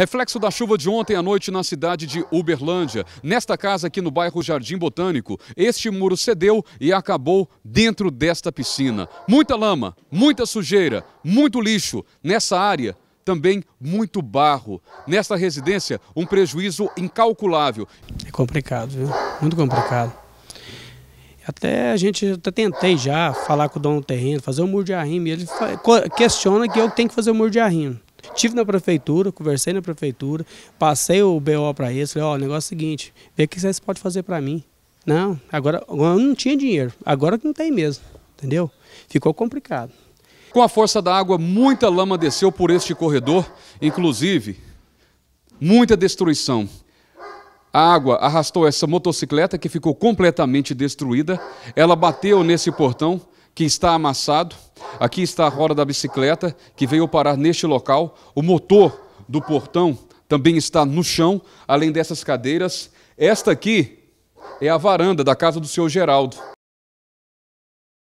Reflexo da chuva de ontem à noite na cidade de Uberlândia. Nesta casa aqui no bairro Jardim Botânico, este muro cedeu e acabou dentro desta piscina. Muita lama, muita sujeira, muito lixo nessa área também muito barro. Nesta residência, um prejuízo incalculável. É complicado, viu? Muito complicado. Até a gente até tentei já falar com o dono do terreno, fazer um muro de arrimo, e ele questiona que eu tenho que fazer o um muro de arrimo. Tive na prefeitura, conversei na prefeitura, passei o BO para eles, falei, ó, oh, o negócio é o seguinte, vê o que vocês podem fazer para mim. Não, agora eu não tinha dinheiro, agora que não tem mesmo, entendeu? Ficou complicado. Com a força da água, muita lama desceu por este corredor, inclusive muita destruição. A água arrastou essa motocicleta que ficou completamente destruída, ela bateu nesse portão que está amassado, Aqui está a roda da bicicleta que veio parar neste local. O motor do portão também está no chão, além dessas cadeiras. Esta aqui é a varanda da casa do senhor Geraldo.